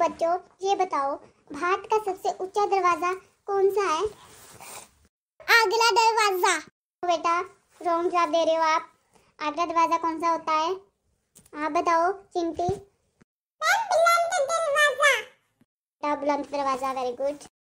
बच्चों ये बताओ भारत का सबसे ऊंचा दरवाजा कौन सा है आगला दरवाजा बेटा रॉन्ग जवाब दे रहे हो आप आगला दरवाजा कौन सा होता है आप बताओ चिंटी बुलंद दरवाजा वेरी गुड